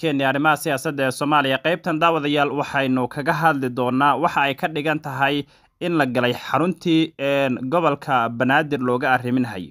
barnaamijkeennii arrimaha siyaasadda ee soomaaliya qaybtan daawadayaal waxaynu kaga hadli doonaa waxa ay ka dhigan tahay in la galay xaruntii gobolka banaadir looga arriminhay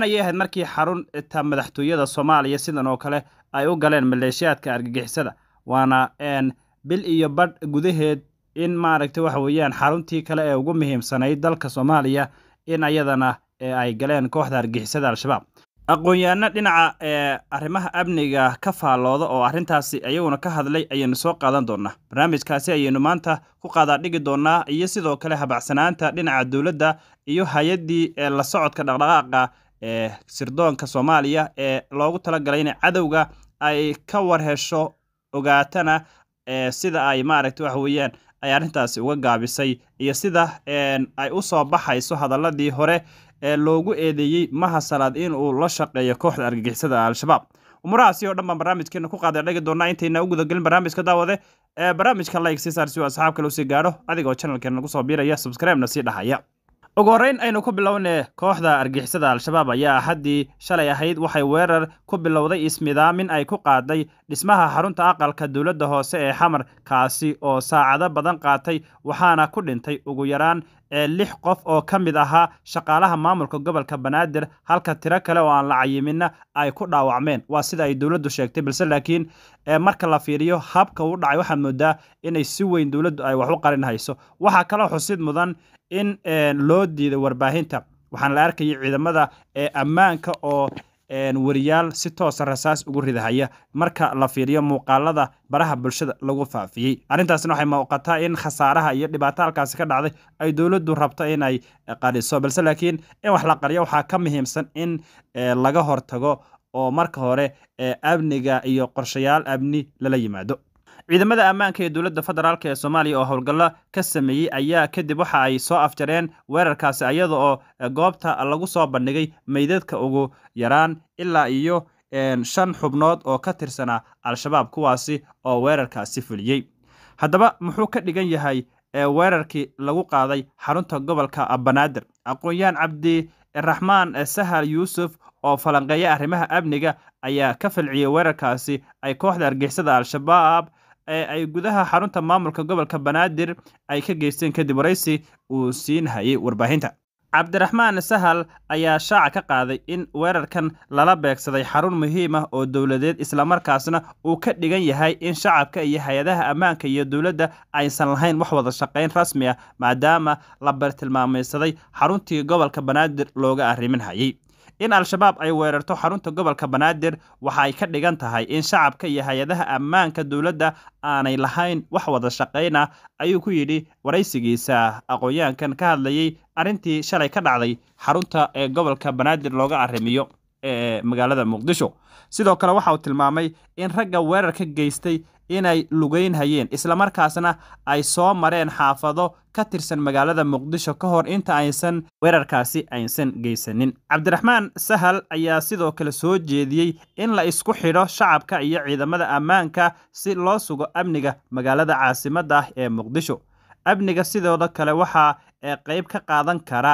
ayay ahayd markii xarunta madaxtooyada soomaaliya sidan oo kale ay u galeen maleeshiyaadka argagixisada waana bil iyo badh gudaheed in maaragta waxa weeyaan xaruntii kale ee ugu muhiimsanayd dalka soomaaliya in ayadana ay galeen kooxda argagixisada al-shabaab aqoon-yahanna dhinaca ee arrimaha amniga ka faallooda oo arrintaasi ayaguna ka hadlay ayaynu soo qaadan doonnaa barnaamijkaasi ayaynu maanta ku qaadaa dhigi doonnaa iyo sidoo kale habacsanaanta dhinaca dowladda iyo hay-addii ee la socodka dhaqdhaqaaqa ee sirdoonka soomaaliya ee loogu talagalay inay cadowga ay ka war hesho ogaatana ee sida ay maaragta waxa weeyaan ay arrintaasi uga gaabisay iyo sida ay u soo baxayso hadalladii hore ee loogu eedeeyey maha salaad uu la shaqeeyo kooxda argagixisada al-shabaab umurahaasi oo dhan baan barnaamijkeena ku qaaday dhagi doonaa intayna u gudagelin barnaamijka daawade ee barnaamijka like sii saar si uu asxaab kale usii gaadho adigoo channelkeena nagu soo biiraya subscribe-na sii dhahaya ugu horreyn aynu ku bilowne kooxda argixisada al-shabaab ayaa haddii shalay ahayd waxay weerar ku bilowday ismidaamin ay ku qaaday dhismaha xarunta aqalka dowladda hoose ee xamar kaasi oo saacado badan qaatay waxaana ku dhintay ugu yaraan ee lix qof oo ka mid ahaa shaqaalaha maamulka gobolka banaadir halka tiro kale oo aan la cayiminna ay ku dhaawacmeen waa sida ay dowladdu sheegtay balse laakiin marka la fiiriyo habka uu dhacay waxaad moodaa inay si weyn dowladdu ay wax u qarin hayso waxaa kaloo xusid mudan in eh, loo diiday warbaahinta waxaana la arkayay ciidamada eh, ammaanka oo eh, wariyaal si toosa ah rasaas ugu ridahaya marka la fiiriyo muuqaalada baraha bulshada lagu faafiyey arrintaasna waxay muuqataa in khasaaraha iyo dhibaato halkaasi ka dhacday ay dowladdu rabto inay qadhiso balse laakiin in wax la qariyo waxaa ka muhiimsan in laga hortago oo marka hore amniga iyo qorshayaal amni lala yimaado ciidamada ammaanka ee dowladda federaalk ee soomaaliya oo howlgallo ka sameeyey ayaa kadib waxa ay soo afjareen weerarkaasi ayada oo eh, goobta lagu soo bandhigay meydadka ugu yaraan ilaa iyo shan xubnood oo ka tirsanaa al-shabaab kuwaasi oo weerarkaasi fuliyey haddaba muxuu ka dhigan yahay eh, weerarkii lagu qaaday xarunta gobolka banaadir aqoon-yahan cabdiraxmaan eh, sahal yuusuf oo falanqeeya arrimaha amniga ayaa ka falciyey weerarkaasi ay kooxda argixisada al-shabaab ee ay gudaha xarunta maamulka gobolka banaadir ay ka geysteen kadib waraysi uu siin hayay warbaahinta cabdiraxmaan sahal ayaa shaaca ka qaaday in weerarkan lala beegsaday xarun muhiim ah oo dowladeed islamarkaasna uu ka dhigan yahay in shacabka iyo hay-adaha ammaanka iyo dowladda aysan lahayn wax wada shaqayn rasmi ah maadaama la bartilmaamaysaday xaruntii gobolka banaadir looga arrimin hayay in al-shabaab ay weerarto xarunta gobolka banaadir waxa ay ka dhigan tahay in shacabka iyo hay-adaha ammaanka dowladda aanay lahayn wax wada shaqayna ah, ayuu ku yidhi waraysigiisa aqoon-yaankan ka hadlayey arrintii shalay ka dhacday xarunta ee gobolka banaadir looga arrimiyo ee magaalada muqdisho sidoo kale waxa uu tilmaamay in ragga weerarka geystay inay lugayn hayeen islamarkaasna ay soo mareen xaafado ka tirsan magaalada muqdisho ka hor inta aysan weerarkaasi aysan geysanin cabdiraxmaan sahal ayaa sidoo kale soo jeediyey in la isku xidho shacabka iyo ciidamada ammaanka si loo sugo amniga magaalada caasimadda ah ee muqdisho amniga sidooda kale waxaa ee qayb ka qaadan kara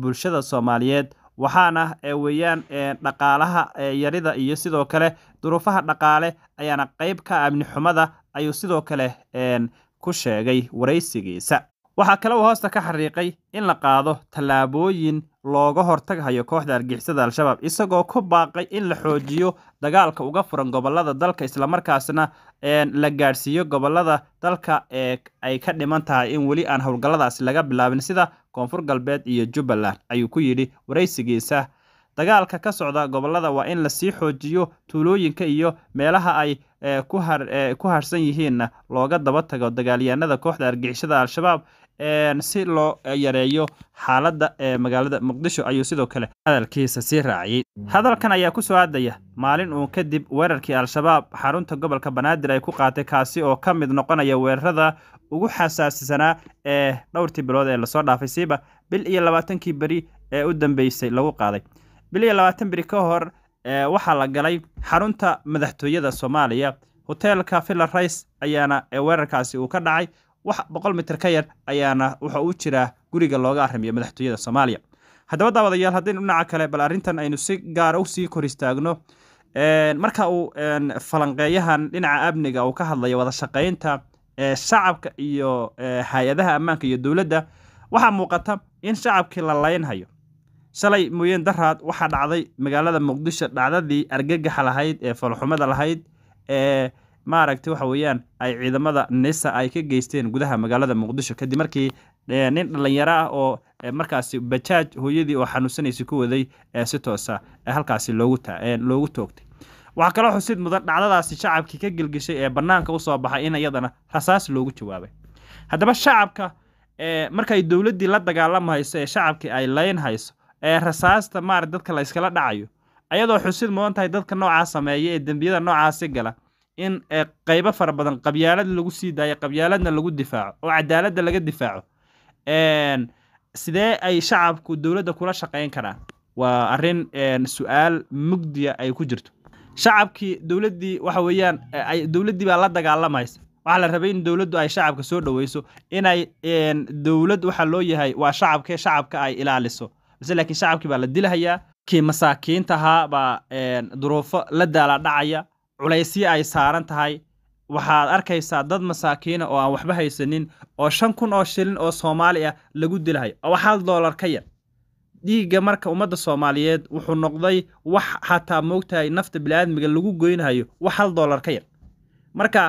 bulshada soomaaliyeed waxaana weeyaan dhaqaalaha yarida iyo sidoo kale duruufaha dhaqaale ayaana qayb ka ah amnixumada ayuu sidoo kale ku sheegay waraysigiisa waxaa kale uu hoosta ka xariiqay in la qaado tallaabooyin looga hortaghayo kooxda argixisada al-shabaab isagoo ku baaqay in la xoojiyo dagaalka uga furan gobolada dalka islamarkaasna la gaadhsiiyo gobolada dalka ee ay ka dhiman tahay in weli aan howlgalladaasi laga bilaabin sida koonfur galbeed iyo jubbaland ayuu ku yidhi waraysigiisa dagaalka ka socda gobolada waa in lasii xoojiyo tuulooyinka iyo meelaha ay ku harsan yihiinna looga daba tago dagaalyahanada kooxda argixishada al-shabaab si loo yareeyo xaaladda ee magaalada muqdisho ayuu sidoo kale hadalkiisa sii raaciyey mm. hadalkan ayaa ku soo hadlaya maalin uu kadib weerarkii al-shabaab xarunta gobolka banaadir ay ku qaatay kaasi oo ka mid noqonaya weerarada ugu xasaasisanaa ee dhowrtii bilood ee lasoo dhaafay siiba bil iyo labaatankii beri ee u dambeysay lagu qaaday bil iyo labaatan beri ka hor waxaa la galay xarunta madaxtooyada soomaaliya hoteelka villa rice ayaana weerarkaasi uu ka dhacay wax boqol mitir ka yar ayaana waxa uu jiraa guriga looga arrimiyo madaxtooyada soomaaliya haddaba daawadayaal haddaynu dhinaca kale bal arrintan aynu si gaara ah usii kor istaagno marka uu falanqeeyahan dhinaca amniga uu ka hadlayo wada shacabka iyo hay-adaha ammaanka iyo dowladda waxaa muuqata in shacabkii la laynhayo shalay mooyeen daraad waxaa dhacday magaalada muqdisho dhacdadii argagaxa lahayd ee falxumada lahayd ee maaragta waxa weeyaan ay ciidamada nisa ay ka geysteen gudaha magaalada muqdisho kadib markii eh, nin dhallinyaro ah oo eh, markaasi bajaaj hooyadii oo xanuunsanaysay ku waday eh, si toosa ah, halkaasi loogu toogtay waxaa kaloo xusid mudan dhacdadaasi shacabkii ka gelgishay ee bannaanka u soo baxay in iyadana rasaas loogu jawaabay haddaba shacabka markay dowladdii la dagaalamo hayso ee shacabkii ay layn hayso ee rasaasta maara dadka la dhacayo ayadoo xusid mudan tahay dadka noocaa sameeya ee dembiyada noocaasi gala in eh, qaybo fara badan qabyaalad lagu sii daayo qabyaaladna lagu difaaco oo cadaaladda laga difaaco sidee ay shacabku dowladda kula shaqayn karaan waa arin su-aal mugdiya ay ku jirto shacabkii dowladdii waxa weeyaan eh, dowladdii baa la dagaalamaysa waxaa la rabay in dowladdu ay shacabka soo dhoweyso inay dowlad waxaa loo yahay waa shacabkee shacabka ay ilaaliso base laakiin shacabkii baa la dilhayaa kii masaakiintahaa baa duruufo la daala dhacaya culaysyo ay saaran tahay waxaad arkaysaa dad masaakiina oo aan waxba haysanin oo shan kun oo shilin oo soomaali ah lagu dilahayo oo hal doolar ka yar dhiigga marka ummadda soomaaliyeed wuxuu noqday wax xataa moogtahay nafta biniaadmiga lagu goynahayo wax hal doolar ka yar marka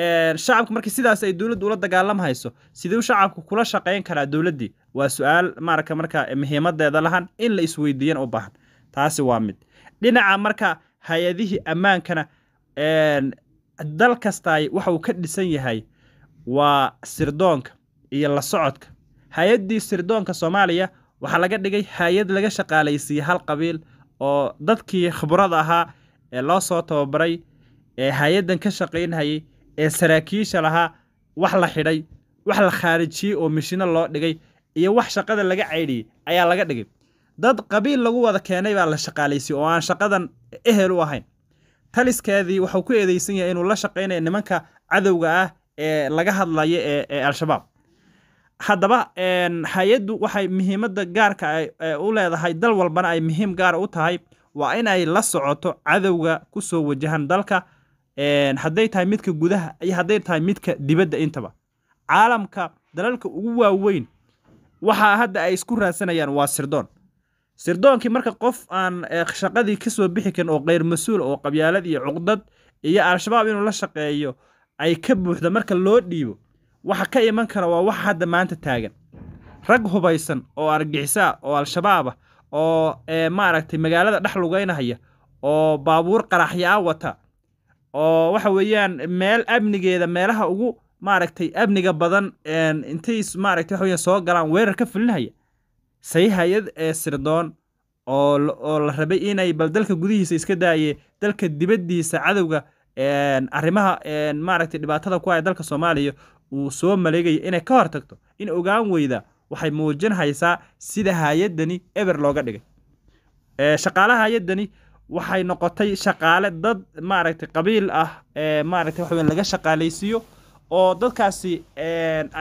eh, shacabka markii sidaas ay dowladdu ula dagaalamhayso siduu shacabku kula shaqayn karaa dowladdii waa su-aal maaragta marka muhiimadeeda lahan in la isweydiiyan u baahan taasi waa mid dhinaca marka hay-adihii ammaankana dal kasta waxa uu ka dhisan yahay waa sirdoonka iyo la socodka hay-addii sirdoonka soomaaliya waxaa laga dhigay hay-ad laga shaqaalaysiiyey hal qabiil oo dadkii khibrada ahaa ee loo soo tababaray ee hay-addan ka shaqaynhayay ee saraakiisha lahaa wax la xidhay wax la khaarijiyey oo mishino loo dhigay iyo wax shaqada laga caydhiyey ayaa laga dhigay dad qabiil lagu wada keenay baa la shaqaalaysiyey oo aan shaqadan ehel u ahayn taliskeedii waxuu ku eedeysan yahay inuu la shaqaynayo nimanka cadowga ah ee laga hadlaya ee al-shabaab haddaba hay-addu waxay muhiimadda gaarka u leedahay dal walbana ay muhiim gaara u tahay waa in ay la socoto cadowga ku soo wajahan dalka hadday tahay midka gudaha iyo hadday tahay midka dibadda intaba caalamka dalalka ugu waaweyn waxaa hadda ay isku raadsanayaan waa sirdoon sirdoonkii marka qof aan eh, shaqadii kasoo bixi karin oo kheyr mas-uul oo qabyaalad iyo cuqdad iyo al-shabaab inuu la shaqeeyo ay ka buuxda marka loo dhiibo waxa ka iman kara waa wax hadda maanta taagan rag hubaysan oo argixisaa oo al-shabaaba ah, oo eh, maaragtay magaalada dhex lugaynahaya oo baabuur qaraxyaa ah wata oo waxa weeyaan meel amnigeeda meelaha ugu maaragtay amniga badan eh, intay maaragtay waxa weyaan soo galaan weerar ka fulinhaya say hay-ad ee sirdoon oo la rabay inay bal dalka gudihiisa iska daaye dalka dibaddiisa cadowga arrimaha maaragtay dhibaatada ku haya dalka soomaaliya uu soo maleegaya inay ka hortagto in ogaan weyda waxay muujinhaysaa sida hay-addani eber looga dhigay shaqaalaha hay-addani waxay noqotay shaqaale dad maaragtay qabiil ah maaragtay wax laga shaqaalaysiiyo oo dadkaasi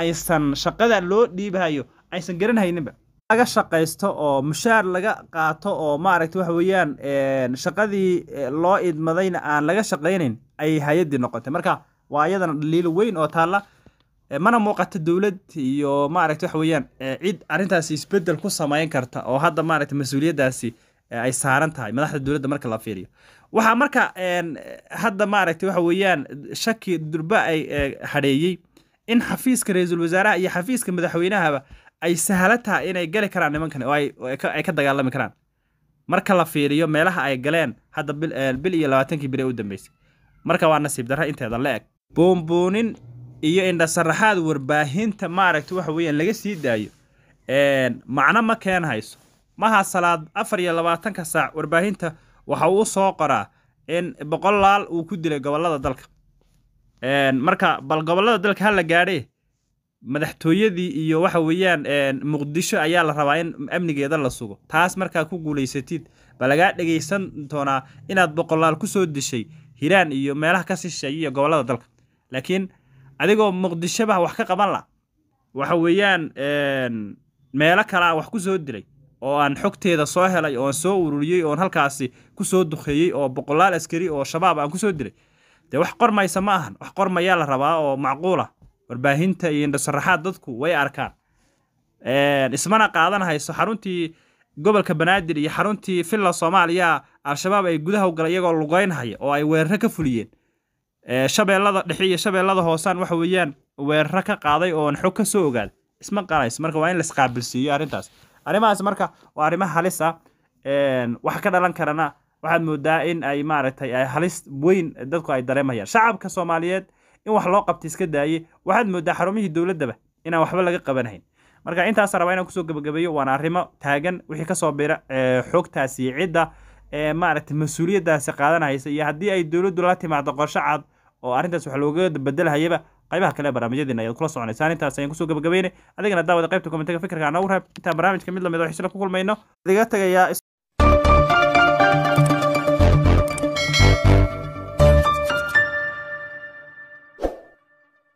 aysan shaqada loo dhiibayo aysan garan hayninba laga shaqaysto oo mushaar laga qaato oo maaragta waxa weeyaan shaqadii e, loo idmadayna aan laga shaqaynayn ayay hay-addii noqotay marka waa iyadana dhaliil weyn oo taalla e, mana muuqato dowlad iyo maaragta waxa weeyaan e, cid arrintaasi isbeddel ku samayn karta oo hadda maaragta mas-uuliyaddaasi ay saaran tahay madaxda dowladda marka la fiiriyo waxaa marka hadda maaragta waxa weeyaan shaki durba ay hadheeyey in xafiiska ra-iisul wasaaraha iyo xafiiska madaxweynahaba ay sahalo tahay inay gali karaan nimankan oo ay ka dagaalami karaan marka la fiiriyo meelaha ay galeen hadda bil eh, iyo labaatankii bili u dambeysay marka waa nasiib darra inteeda la eg buunbuunin iyo indhasaraxaad warbaahinta maaragta waxa weeyaan laga sii daayo macno ma keenhayso maha salaad afar iyo labaatanka saac warbaahinta waxa uu soo qoraa in boqolaal uu ku dilay gobollada dalka marka bal gobollada dalka ha la gaadhee madaxtooyadii iyo waxa weeyaan muqdisho ayaa la rabaa in amnigeeda la sugo taas markaa ku guulaysatid ba lagaa dhagaysan doonaa inaad boqolaal ku soo dishay hiiraan iyo meelaha ka sisheeye iyo gobollada dalka laakiin adigoo muqdishoba wax ka qaban la waxa weeyaan meelo kale wax ku soo dilay oo aan xogteeda soo helay ooaan soo ururiyey oon halkaasi kusoo duqeeyey oo boqolaal askari oo shabaab aan kusoo dilay dee wax qormaysa ma ahan wax qormayaa la rabaa oo macquulah warbaahinta iyo indhasaraxaad dadku way arkaan ismana qaadan hayso xaruntii gobolka banaadir iyo xaruntii villa soomaaliya al-shabaab ay gudaha gala iyagoo lugeynhaya oo ay weeraro ka fuliyeen shabeellada dhexe iyo shabeellada hoosaan waxa weeyaan weeraro ka qaaday oon xog ka soo ogaaday isma qaanayso marka waa in laisqaabilsiiyo arrintaas arrimahaas marka waa arrimo halis ah waxa ka dhalan karana waxaad moodaa in ay maaragtay halis weyn dadku ay dareemayaan shacabka soomaaliyeed in wax loo qabta iska daaye waxaad moodaa xarumihii dowladdaba inaan waxba laga qabanahayn marka intaasa rabaa inaan kusoo gebagabeeyo waana arrimo taagan wixii kasoo bira eh, xogtaasi cidda eh, maaragta mas-uuliyaddaasi qaadanaysa iyo haddii ay dowladdu la timaado qorsho cad oo arrintaas wax looga bedelhayaba qaybaha kale barnaamijyadeena ayaad kula soconaysaan intaas ayaan kusoo gabagabeynay adigana daawada qaybta kommentaga fikirka anoogu raab intaan barnaamijka mid lamid oo ah, xisla ku kulmayno idiga tagayaa